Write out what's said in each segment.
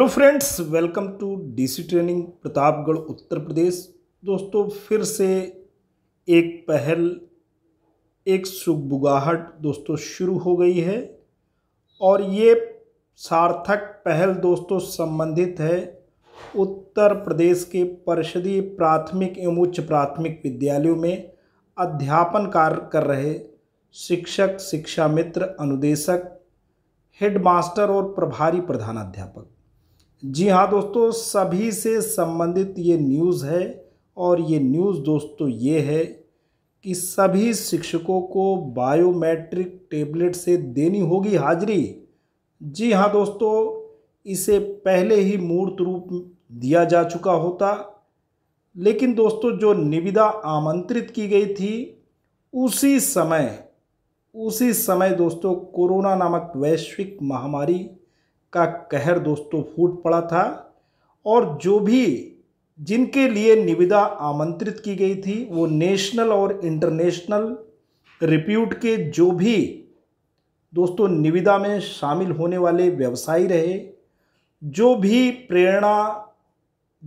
Hello तो friends welcome to DC training Pratapgarh Uttar Pradesh दोस्तों फिर से एक पहल एक सुखबुगाहट दोस्तों शुरू हो गई है और ये सार्थक पहल दोस्तों संबंधित है उत्तर प्रदेश के परिषदीय प्राथमिक एवं उच्च प्राथमिक विद्यालयों में अध्यापन कार्य कर रहे शिक्षक शिक्षा मित्र अनुदेशक हेडमास्टर और प्रभारी प्रधानाध्यापक जी हाँ दोस्तों सभी से संबंधित ये न्यूज़ है और ये न्यूज़ दोस्तों ये है कि सभी शिक्षकों को बायोमेट्रिक टेबलेट से देनी होगी हाजिरी जी हाँ दोस्तों इसे पहले ही मूर्त रूप दिया जा चुका होता लेकिन दोस्तों जो निविदा आमंत्रित की गई थी उसी समय उसी समय दोस्तों कोरोना नामक वैश्विक महामारी का कहर दोस्तों फूट पड़ा था और जो भी जिनके लिए निविदा आमंत्रित की गई थी वो नेशनल और इंटरनेशनल रिप्यूट के जो भी दोस्तों निविदा में शामिल होने वाले व्यवसायी रहे जो भी प्रेरणा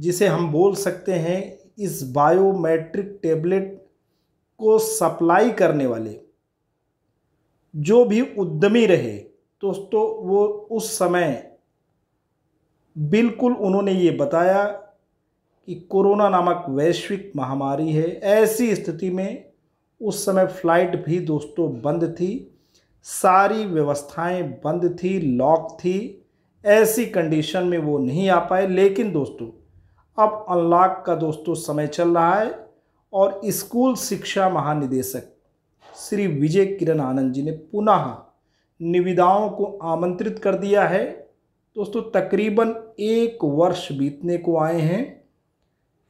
जिसे हम बोल सकते हैं इस बायोमेट्रिक टेबलेट को सप्लाई करने वाले जो भी उद्यमी रहे दोस्तों वो उस समय बिल्कुल उन्होंने ये बताया कि कोरोना नामक वैश्विक महामारी है ऐसी स्थिति में उस समय फ्लाइट भी दोस्तों बंद थी सारी व्यवस्थाएं बंद थी लॉक थी ऐसी कंडीशन में वो नहीं आ पाए लेकिन दोस्तों अब अनलॉक का दोस्तों समय चल रहा है और स्कूल शिक्षा महानिदेशक श्री विजय किरण आनंद जी ने पुनः निविदाओं को आमंत्रित कर दिया है दोस्तों तकरीबन एक वर्ष बीतने को आए हैं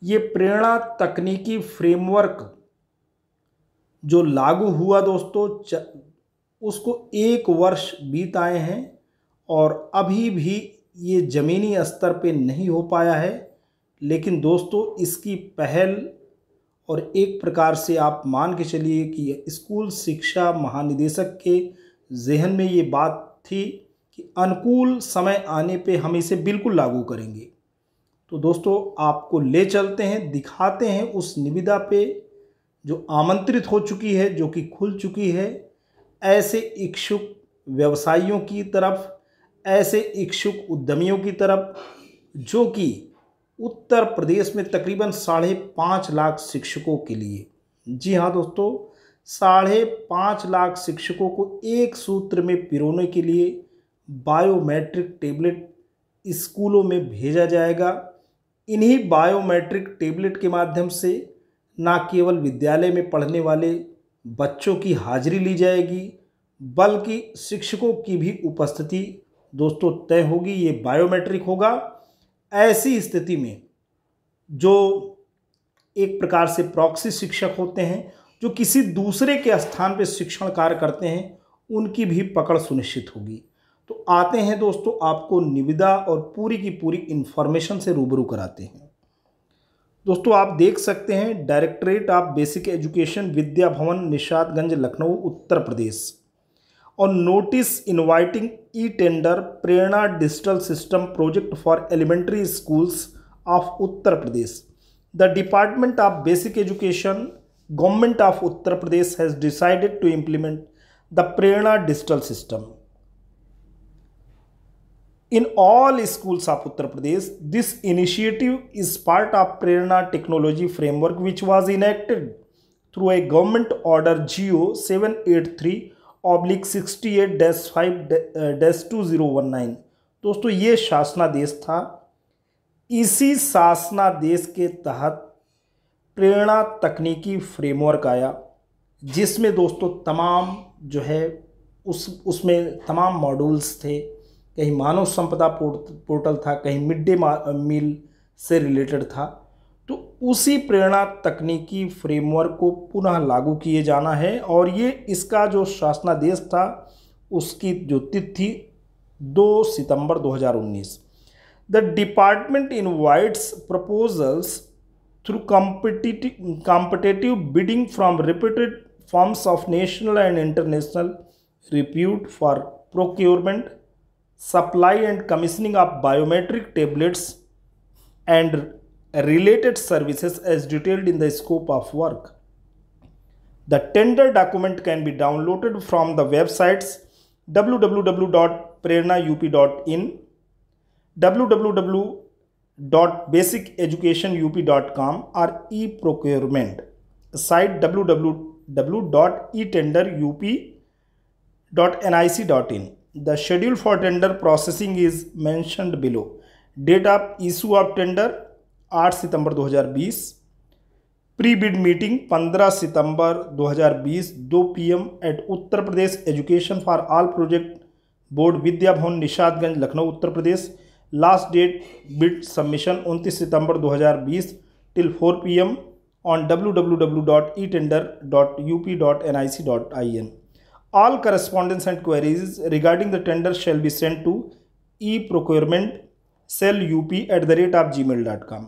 ये प्रेरणा तकनीकी फ्रेमवर्क जो लागू हुआ दोस्तों च, उसको एक वर्ष बीत आए हैं और अभी भी ये ज़मीनी स्तर पे नहीं हो पाया है लेकिन दोस्तों इसकी पहल और एक प्रकार से आप मान के चलिए कि स्कूल शिक्षा महानिदेशक के जहन में ये बात थी कि अनुकूल समय आने पे हम इसे बिल्कुल लागू करेंगे तो दोस्तों आपको ले चलते हैं दिखाते हैं उस निविदा पे जो आमंत्रित हो चुकी है जो कि खुल चुकी है ऐसे इच्छुक व्यवसायियों की तरफ ऐसे इच्छुक उद्यमियों की तरफ जो कि उत्तर प्रदेश में तकरीबन साढ़े पाँच लाख शिक्षकों के लिए जी हाँ दोस्तों साढ़े पाँच लाख शिक्षकों को एक सूत्र में पिरोने के लिए बायोमेट्रिक टेबलेट स्कूलों में भेजा जाएगा इन्हीं बायोमेट्रिक टेबलेट के माध्यम से न केवल विद्यालय में पढ़ने वाले बच्चों की हाजिरी ली जाएगी बल्कि शिक्षकों की भी उपस्थिति दोस्तों तय होगी ये बायोमेट्रिक होगा ऐसी स्थिति में जो एक प्रकार से प्रॉक्सी शिक्षक होते हैं जो किसी दूसरे के स्थान पर शिक्षण कार्य करते हैं उनकी भी पकड़ सुनिश्चित होगी तो आते हैं दोस्तों आपको निविदा और पूरी की पूरी इन्फॉर्मेशन से रूबरू कराते हैं दोस्तों आप देख सकते हैं directorate of basic education Vidya Bhawan Nishatganj Lucknow Uttar Pradesh और notice inviting e tender Prerna digital system project for elementary schools of Uttar Pradesh the department of basic education government of Uttar Pradesh has decided to implement the Prerna digital system. In all schools of Uttar Pradesh, this initiative is part of Prerna technology framework which was enacted through a government order GO 783 oblique sixty eight dash five dash two zero one nine दोस्तों ये शासनादेश था इसी शासनादेश के तहत प्रेरणा तकनीकी framework आया जिसमें दोस्तों तमाम जो है उस उसमें तमाम मॉड्यूल्स थे कहीं मानव संपदा पोर्ट, पोर्टल था कहीं मिड डे मील से रिलेटेड था तो उसी प्रेरणा तकनीकी फ्रेमवर्क को पुनः लागू किए जाना है और ये इसका जो शासनादेश था उसकी जो तिथि दो सितंबर 2019 the department invites proposals through competitive, competitive bidding from reputed firms of national and international repute for procurement, supply and commissioning of biometric tablets and related services as detailed in the scope of work. The tender document can be downloaded from the websites www.prernaup.in www dot basic education U P dot com और e procurement site W W W dot e tender U P dot N I C dot in the schedule for tender processing is mentioned below date of issue of tender आठ सितंबर बीस pre bid meeting 15 सितंबर 2020 2 PM at Uttar Pradesh education for all project board Vidya Bhawan Nishatganj Lucknow Uttar Pradesh last date bit submission 29 सितंबर 2020 till 4 PM on W W W dot dot dot dot e tender U P N I I C N all correspondence and queries regarding the tender shall be send to e procurement cell U P at the rate of G mail dot com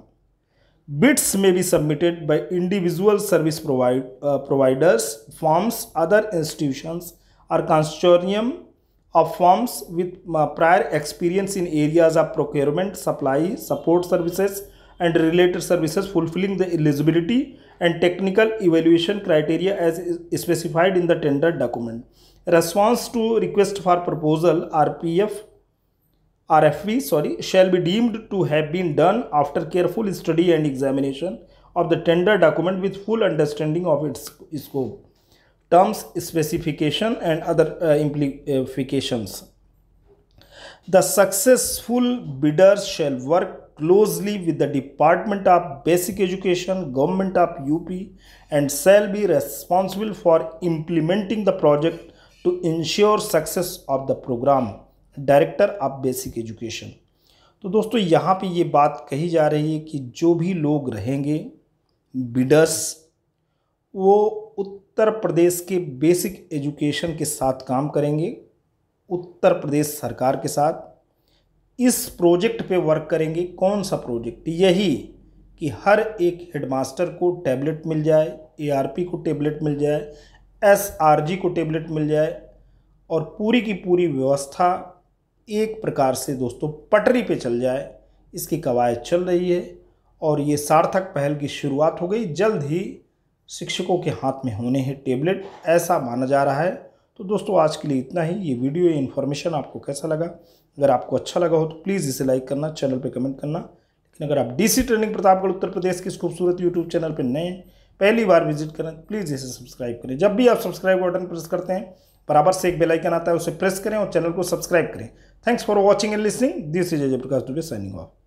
bids may be submitted by individual service providers firms other institutions or consortium of firms with uh, prior experience in areas of procurement, supply, support services and related services fulfilling the eligibility and technical evaluation criteria as specified in the tender document. Response to request for proposal RPF RFP sorry shall be deemed to have been done after careful study and examination of the tender document with full understanding of its scope. terms specification and other uh, implications. The successful bidder shall work closely with the Department of Basic Education, Government of UP and shall be responsible for implementing the project to ensure success of the program. director of basic education तो दोस्तों यहाँ पे ये बात कही जा रही है कि जो भी लोग रहेंगे बिडर्स वो उत्तर प्रदेश के बेसिक एजुकेशन के साथ काम करेंगे उत्तर प्रदेश सरकार के साथ इस प्रोजेक्ट पे वर्क करेंगे कौन सा प्रोजेक्ट यही कि हर एक हेडमास्टर को टैबलेट मिल जाए एआरपी को टैबलेट मिल जाए एसआरजी को टैबलेट मिल जाए और पूरी की पूरी व्यवस्था एक प्रकार से दोस्तों पटरी पे चल जाए इसकी कवायद चल रही है और ये सार्थक पहल की शुरुआत हो गई जल्द ही शिक्षकों के हाथ में होने हैं टेबलेट ऐसा माना जा रहा है तो दोस्तों आज के लिए इतना ही ये वीडियो ये इन्फॉर्मेशन आपको कैसा लगा अगर आपको अच्छा लगा हो तो प्लीज़ इसे लाइक करना चैनल पर कमेंट करना लेकिन अगर आप डीसी ट्रेनिंग प्रतापगढ़ उत्तर प्रदेश के इस खूबसूरत यूट्यूब चैनल पर नए पहली बार विजिट करें प्लीज़ इसे सब्सक्राइब करें जब भी आप सब्सक्राइब बटन प्रेस करते हैं बराबर से एक बेलाइकन आता है उसे प्रेस करें और चैनल को सब्सक्राइब करें thanks for watching and listening this is Ajay Prakash Dubey signing of